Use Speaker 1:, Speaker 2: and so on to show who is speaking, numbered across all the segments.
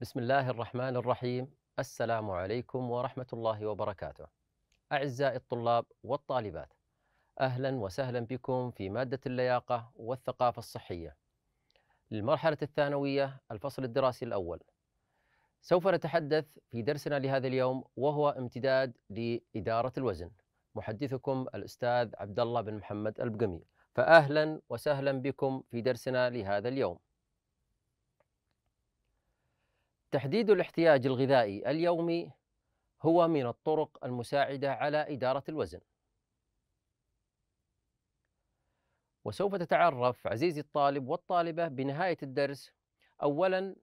Speaker 1: بسم الله الرحمن الرحيم السلام عليكم ورحمة الله وبركاته. أعزائي الطلاب والطالبات، أهلا وسهلا بكم في مادة اللياقة والثقافة الصحية. للمرحلة الثانوية الفصل الدراسي الأول. سوف نتحدث في درسنا لهذا اليوم وهو امتداد لإدارة الوزن. محدثكم الأستاذ عبد الله بن محمد البقمي. فأهلا وسهلا بكم في درسنا لهذا اليوم. تحديد الاحتياج الغذائي اليومي هو من الطرق المساعدة على إدارة الوزن. وسوف تتعرف عزيزي الطالب والطالبة بنهاية الدرس أولا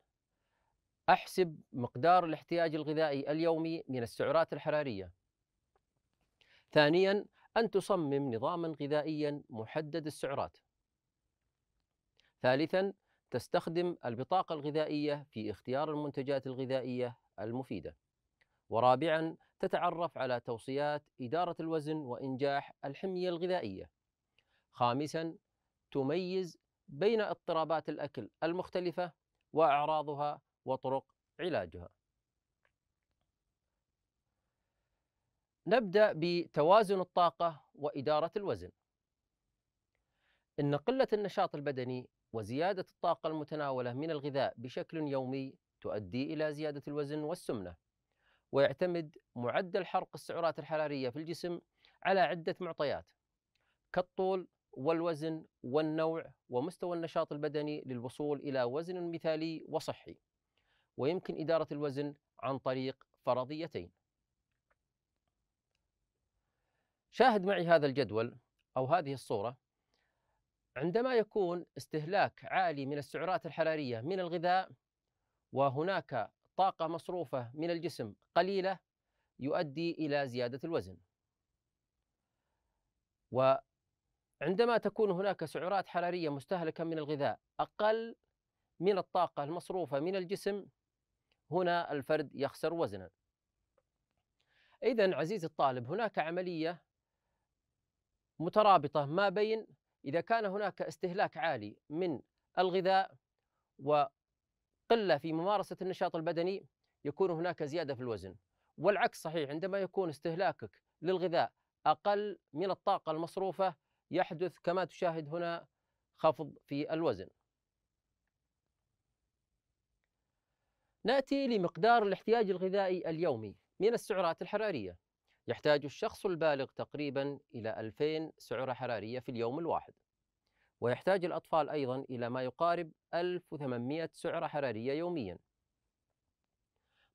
Speaker 1: أحسب مقدار الاحتياج الغذائي اليومي من السعرات الحرارية. ثانيا أن تصمم نظاما غذائيا محدد السعرات. ثالثا تستخدم البطاقة الغذائية في اختيار المنتجات الغذائية المفيدة. ورابعا تتعرف على توصيات إدارة الوزن وإنجاح الحمية الغذائية. خامسا تميز بين اضطرابات الأكل المختلفة وأعراضها وطرق علاجها. نبدأ بتوازن الطاقة وإدارة الوزن. إن قلة النشاط البدني وزيادة الطاقة المتناولة من الغذاء بشكل يومي تؤدي إلى زيادة الوزن والسمنة ويعتمد معدل حرق السعرات الحرارية في الجسم على عدة معطيات كالطول والوزن والنوع ومستوى النشاط البدني للوصول إلى وزن مثالي وصحي ويمكن إدارة الوزن عن طريق فرضيتين شاهد معي هذا الجدول أو هذه الصورة عندما يكون استهلاك عالي من السعرات الحرارية من الغذاء وهناك طاقة مصروفة من الجسم قليلة يؤدي إلى زيادة الوزن وعندما تكون هناك سعرات حرارية مستهلكة من الغذاء أقل من الطاقة المصروفة من الجسم هنا الفرد يخسر وزنا إذا عزيزي الطالب هناك عملية مترابطة ما بين إذا كان هناك استهلاك عالي من الغذاء وقلة في ممارسة النشاط البدني يكون هناك زيادة في الوزن والعكس صحيح عندما يكون استهلاكك للغذاء أقل من الطاقة المصروفة يحدث كما تشاهد هنا خفض في الوزن ناتي لمقدار الاحتياج الغذائي اليومي من السعرات الحراريه يحتاج الشخص البالغ تقريبا إلى 2000 سعرة حرارية في اليوم الواحد ويحتاج الأطفال أيضا إلى ما يقارب 1800 سعرة حرارية يوميا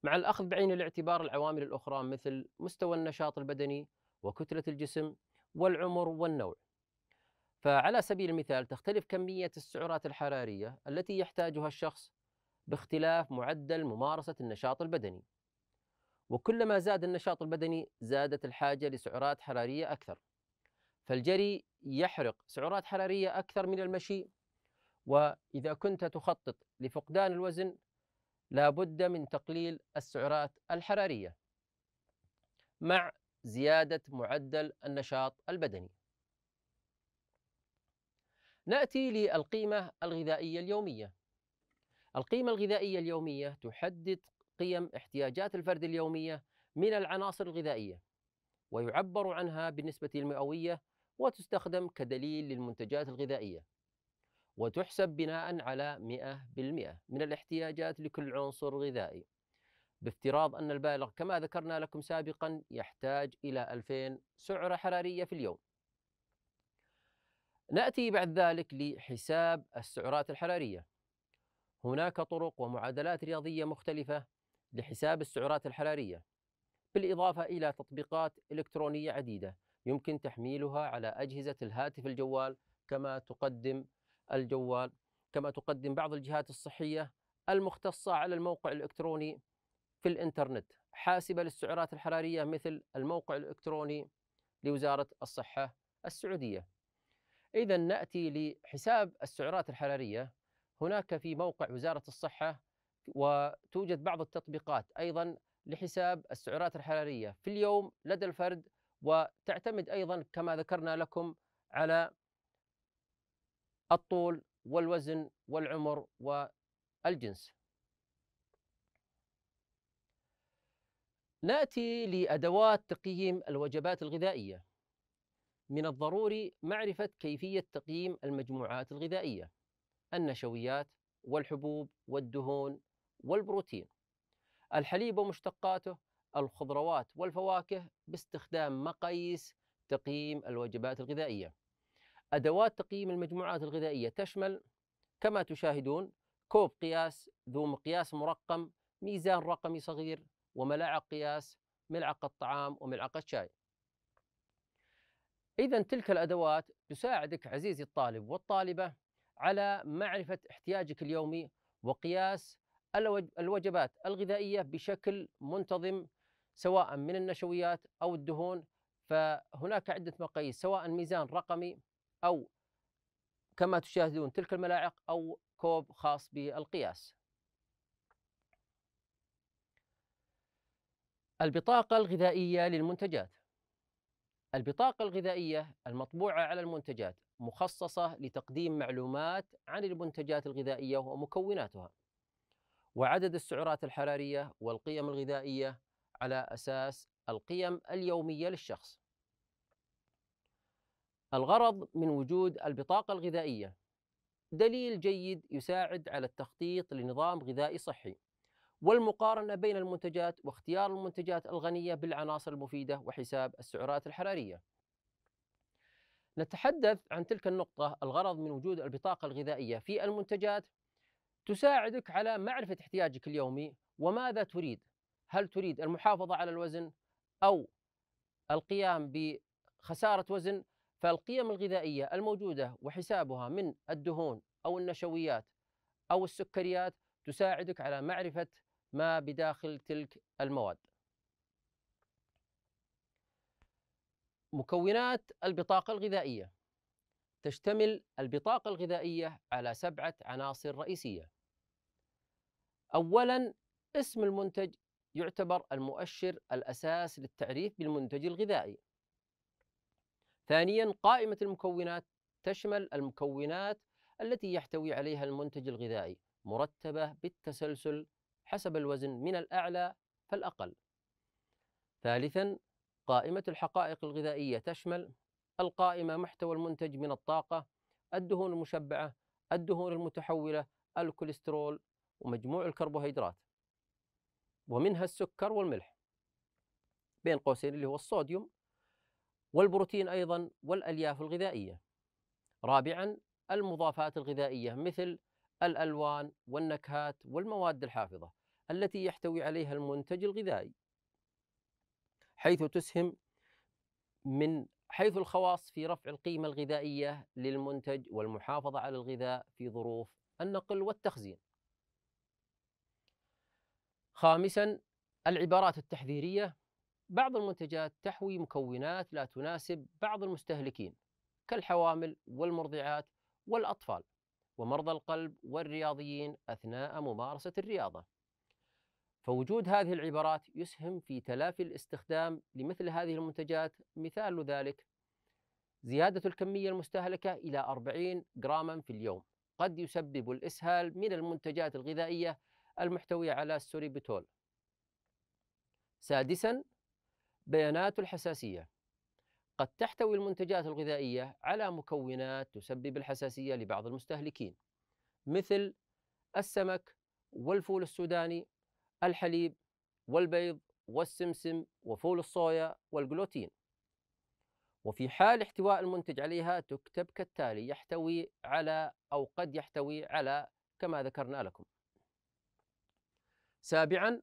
Speaker 1: مع الأخذ بعين الاعتبار العوامل الأخرى مثل مستوى النشاط البدني وكتلة الجسم والعمر والنوع فعلى سبيل المثال تختلف كمية السعرات الحرارية التي يحتاجها الشخص باختلاف معدل ممارسة النشاط البدني وكلما زاد النشاط البدني زادت الحاجة لسعرات حرارية أكثر فالجري يحرق سعرات حرارية أكثر من المشي وإذا كنت تخطط لفقدان الوزن لا بد من تقليل السعرات الحرارية مع زيادة معدل النشاط البدني نأتي للقيمة الغذائية اليومية القيمة الغذائية اليومية تحدد قيم احتياجات الفرد اليومية من العناصر الغذائية ويعبر عنها بالنسبة المئوية وتستخدم كدليل للمنتجات الغذائية وتحسب بناء على 100% من الاحتياجات لكل عنصر غذائي بافتراض أن البالغ كما ذكرنا لكم سابقا يحتاج إلى 2000 سعرة حرارية في اليوم نأتي بعد ذلك لحساب السعرات الحرارية هناك طرق ومعادلات رياضية مختلفة لحساب السعرات الحرارية بالإضافة إلى تطبيقات إلكترونية عديدة يمكن تحميلها على أجهزة الهاتف الجوال كما تقدم الجوال كما تقدم بعض الجهات الصحية المختصة على الموقع الإلكتروني في الإنترنت حاسبة للسعرات الحرارية مثل الموقع الإلكتروني لوزارة الصحة السعودية إذا نأتي لحساب السعرات الحرارية هناك في موقع وزارة الصحة وتوجد بعض التطبيقات ايضا لحساب السعرات الحراريه في اليوم لدى الفرد وتعتمد ايضا كما ذكرنا لكم على الطول والوزن والعمر والجنس. ناتي لادوات تقييم الوجبات الغذائيه. من الضروري معرفه كيفيه تقييم المجموعات الغذائيه النشويات والحبوب والدهون والبروتين الحليب ومشتقاته الخضروات والفواكه باستخدام مقاييس تقييم الوجبات الغذائية أدوات تقييم المجموعات الغذائية تشمل كما تشاهدون كوب قياس ذو مقياس مرقم ميزان رقمي صغير وملاعق قياس ملعقة طعام وملعقة شاي إذا تلك الأدوات تساعدك عزيزي الطالب والطالبة على معرفة احتياجك اليومي وقياس الوجبات الغذائيه بشكل منتظم سواء من النشويات او الدهون فهناك عده مقاييس سواء ميزان رقمي او كما تشاهدون تلك الملاعق او كوب خاص بالقياس. البطاقه الغذائيه للمنتجات البطاقة الغذائية المطبوعة على المنتجات مخصصة لتقديم معلومات عن المنتجات الغذائية ومكوناتها وعدد السعرات الحرارية والقيم الغذائية على أساس القيم اليومية للشخص. الغرض من وجود البطاقة الغذائية دليل جيد يساعد على التخطيط لنظام غذائي صحي والمقارنة بين المنتجات واختيار المنتجات الغنية بالعناصر المفيدة وحساب السعرات الحرارية. نتحدث عن تلك النقطة الغرض من وجود البطاقة الغذائية في المنتجات تساعدك على معرفة احتياجك اليومي وماذا تريد هل تريد المحافظة على الوزن أو القيام بخسارة وزن فالقيم الغذائية الموجودة وحسابها من الدهون أو النشويات أو السكريات تساعدك على معرفة ما بداخل تلك المواد مكونات البطاقة الغذائية تشتمل البطاقة الغذائية على سبعة عناصر رئيسية أولا اسم المنتج يعتبر المؤشر الأساس للتعريف بالمنتج الغذائي. ثانيا قائمة المكونات تشمل المكونات التي يحتوي عليها المنتج الغذائي مرتبة بالتسلسل حسب الوزن من الأعلى فالأقل. ثالثا قائمة الحقائق الغذائية تشمل القائمة محتوى المنتج من الطاقة، الدهون المشبعة، الدهون المتحولة، الكوليسترول، ومجموع الكربوهيدرات ومنها السكر والملح بين قوسين اللي هو الصوديوم والبروتين أيضا والألياف الغذائية رابعا المضافات الغذائية مثل الألوان والنكهات والمواد الحافظة التي يحتوي عليها المنتج الغذائي حيث تسهم من حيث الخواص في رفع القيمة الغذائية للمنتج والمحافظة على الغذاء في ظروف النقل والتخزين خامسا العبارات التحذيرية بعض المنتجات تحوي مكونات لا تناسب بعض المستهلكين كالحوامل والمرضعات والأطفال ومرضى القلب والرياضيين أثناء ممارسة الرياضة فوجود هذه العبارات يسهم في تلافي الاستخدام لمثل هذه المنتجات مثال ذلك زيادة الكمية المستهلكة إلى 40 جراما في اليوم قد يسبب الإسهال من المنتجات الغذائية المحتوية على السوريبيتول سادسا بيانات الحساسية قد تحتوي المنتجات الغذائية على مكونات تسبب الحساسية لبعض المستهلكين مثل السمك والفول السوداني الحليب والبيض والسمسم وفول الصويا والجلوتين وفي حال احتواء المنتج عليها تكتب كالتالي يحتوي على أو قد يحتوي على كما ذكرنا لكم سابعا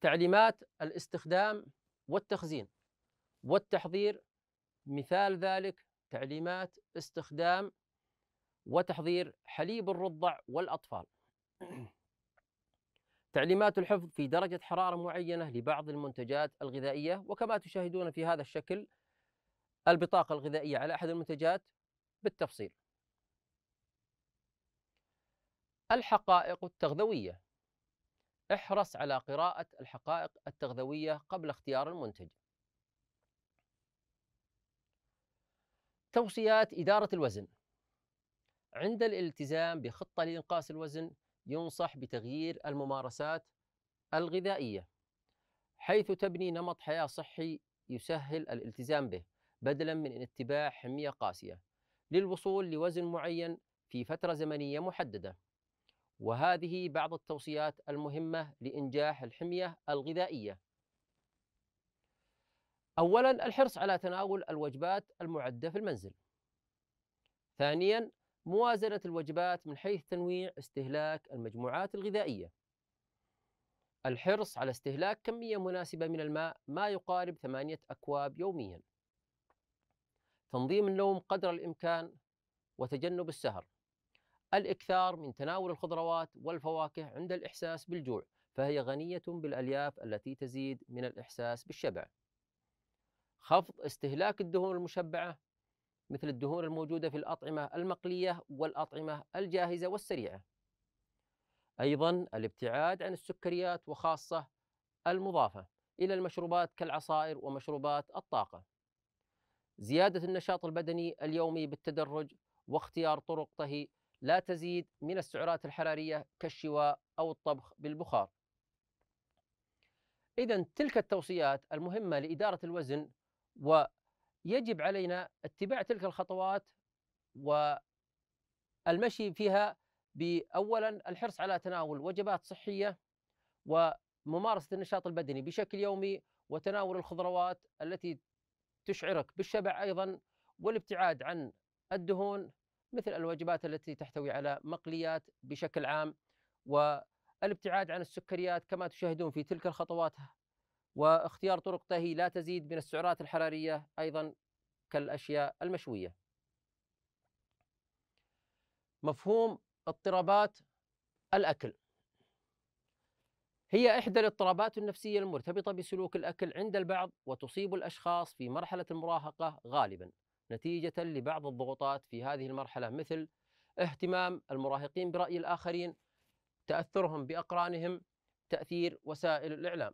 Speaker 1: تعليمات الاستخدام والتخزين والتحضير مثال ذلك تعليمات استخدام وتحضير حليب الرضع والأطفال تعليمات الحفظ في درجة حرارة معينة لبعض المنتجات الغذائية وكما تشاهدون في هذا الشكل البطاقة الغذائية على أحد المنتجات بالتفصيل الحقائق التغذوية احرص على قراءة الحقائق التغذوية قبل اختيار المنتج. توصيات إدارة الوزن عند الالتزام بخطة لإنقاص الوزن ينصح بتغيير الممارسات الغذائية حيث تبني نمط حياة صحي يسهل الالتزام به بدلا من اتباع حمية قاسية للوصول لوزن معين في فترة زمنية محددة وهذه بعض التوصيات المهمة لإنجاح الحمية الغذائية. أولاً الحرص على تناول الوجبات المعدة في المنزل. ثانياً موازنة الوجبات من حيث تنويع استهلاك المجموعات الغذائية. الحرص على استهلاك كمية مناسبة من الماء ما يقارب ثمانية أكواب يومياً. تنظيم النوم قدر الإمكان وتجنب السهر. الاكثار من تناول الخضروات والفواكه عند الاحساس بالجوع فهي غنيه بالالياف التي تزيد من الاحساس بالشبع خفض استهلاك الدهون المشبعه مثل الدهون الموجوده في الاطعمه المقليه والاطعمه الجاهزه والسريعه ايضا الابتعاد عن السكريات وخاصه المضافه الى المشروبات كالعصائر ومشروبات الطاقه زياده النشاط البدني اليومي بالتدرج واختيار طرق طهي لا تزيد من السعرات الحرارية كالشواء أو الطبخ بالبخار إذا تلك التوصيات المهمة لإدارة الوزن ويجب علينا اتباع تلك الخطوات والمشي فيها بأولا الحرص على تناول وجبات صحية وممارسة النشاط البدني بشكل يومي وتناول الخضروات التي تشعرك بالشبع أيضا والابتعاد عن الدهون مثل الوجبات التي تحتوي على مقليات بشكل عام والابتعاد عن السكريات كما تشاهدون في تلك الخطوات واختيار طرق طهي لا تزيد من السعرات الحرارية أيضا كالأشياء المشوية مفهوم اضطرابات الأكل هي إحدى الاضطرابات النفسية المرتبطة بسلوك الأكل عند البعض وتصيب الأشخاص في مرحلة المراهقة غالبا نتيجة لبعض الضغوطات في هذه المرحلة مثل اهتمام المراهقين برأي الآخرين تأثرهم بأقرانهم تأثير وسائل الإعلام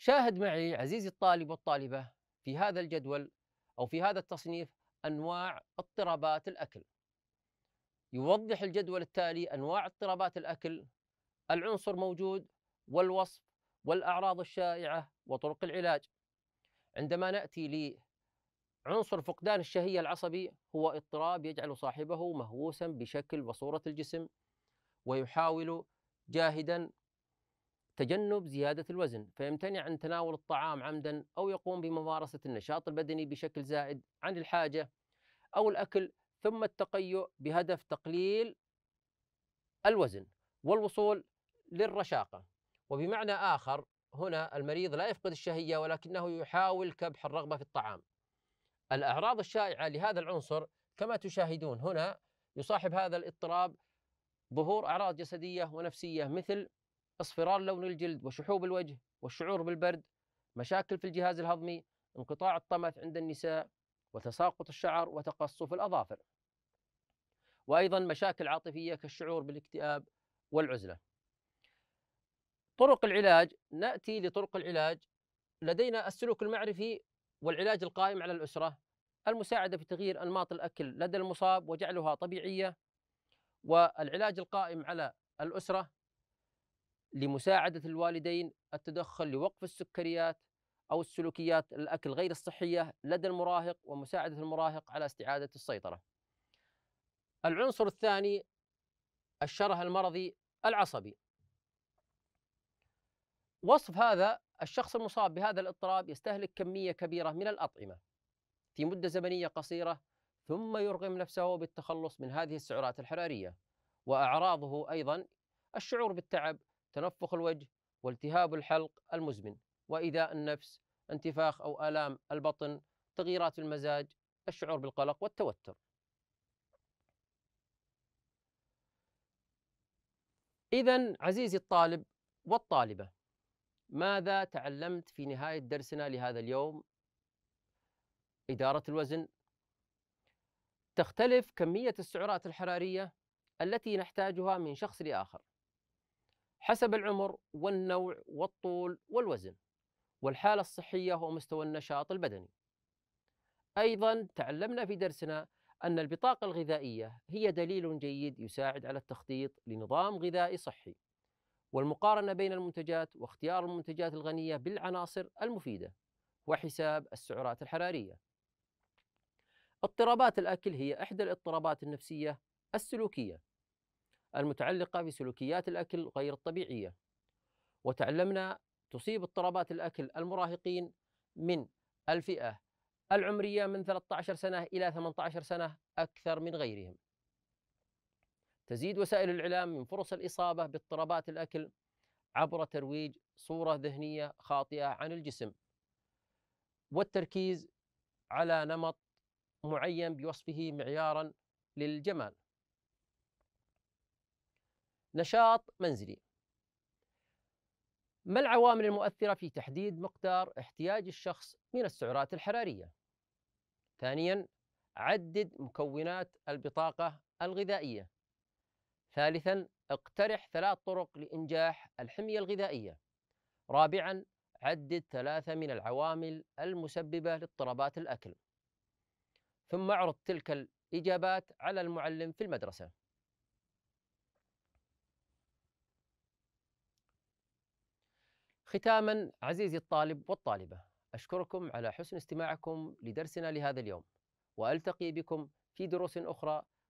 Speaker 1: شاهد معي عزيزي الطالب والطالبة في هذا الجدول أو في هذا التصنيف أنواع اضطرابات الأكل يوضح الجدول التالي أنواع اضطرابات الأكل العنصر موجود والوصف والأعراض الشائعة وطرق العلاج عندما ناتي لعنصر فقدان الشهيه العصبي هو اضطراب يجعل صاحبه مهووسا بشكل وصوره الجسم ويحاول جاهدا تجنب زياده الوزن فيمتنع عن تناول الطعام عمدا او يقوم بممارسه النشاط البدني بشكل زائد عن الحاجه او الاكل ثم التقيؤ بهدف تقليل الوزن والوصول للرشاقه وبمعنى اخر هنا المريض لا يفقد الشهية ولكنه يحاول كبح الرغبة في الطعام الأعراض الشائعة لهذا العنصر كما تشاهدون هنا يصاحب هذا الاضطراب ظهور أعراض جسدية ونفسية مثل اصفرار لون الجلد وشحوب الوجه والشعور بالبرد مشاكل في الجهاز الهضمي انقطاع الطمث عند النساء وتساقط الشعر وتقصف الأظافر وأيضا مشاكل عاطفية كالشعور بالاكتئاب والعزلة طرق العلاج ناتي لطرق العلاج لدينا السلوك المعرفي والعلاج القائم على الاسره المساعده في تغيير انماط الاكل لدى المصاب وجعلها طبيعيه والعلاج القائم على الاسره لمساعده الوالدين التدخل لوقف السكريات او السلوكيات الاكل غير الصحيه لدى المراهق ومساعده المراهق على استعاده السيطره. العنصر الثاني الشره المرضي العصبي وصف هذا الشخص المصاب بهذا الاضطراب يستهلك كمية كبيرة من الأطعمة في مدة زمنية قصيرة ثم يرغم نفسه بالتخلص من هذه السعرات الحرارية وأعراضه أيضا الشعور بالتعب تنفخ الوجه والتهاب الحلق المزمن وإيذاء النفس انتفاخ أو آلام البطن تغييرات المزاج الشعور بالقلق والتوتر إذا عزيزي الطالب والطالبة ماذا تعلمت في نهاية درسنا لهذا اليوم؟ إدارة الوزن تختلف كمية السعرات الحرارية التي نحتاجها من شخص لآخر حسب العمر والنوع والطول والوزن والحالة الصحية ومستوى النشاط البدني أيضا تعلمنا في درسنا أن البطاقة الغذائية هي دليل جيد يساعد على التخطيط لنظام غذائي صحي والمقارنة بين المنتجات واختيار المنتجات الغنية بالعناصر المفيدة وحساب السعرات الحرارية. اضطرابات الأكل هي إحدى الاضطرابات النفسية السلوكية المتعلقة بسلوكيات الأكل غير الطبيعية. وتعلمنا تصيب اضطرابات الأكل المراهقين من الفئة العمرية من 13 سنة إلى 18 سنة أكثر من غيرهم. تزيد وسائل الاعلام من فرص الاصابه باضطرابات الاكل عبر ترويج صوره ذهنيه خاطئه عن الجسم والتركيز على نمط معين بوصفه معيارا للجمال. نشاط منزلي ما العوامل المؤثرة في تحديد مقدار احتياج الشخص من السعرات الحرارية؟ ثانياً عدد مكونات البطاقة الغذائية ثالثا اقترح ثلاث طرق لإنجاح الحمية الغذائية رابعا عدد ثلاثة من العوامل المسببة لاضطرابات الأكل ثم اعرض تلك الإجابات على المعلم في المدرسة ختاما عزيزي الطالب والطالبة أشكركم على حسن استماعكم لدرسنا لهذا اليوم وألتقي بكم في دروس أخرى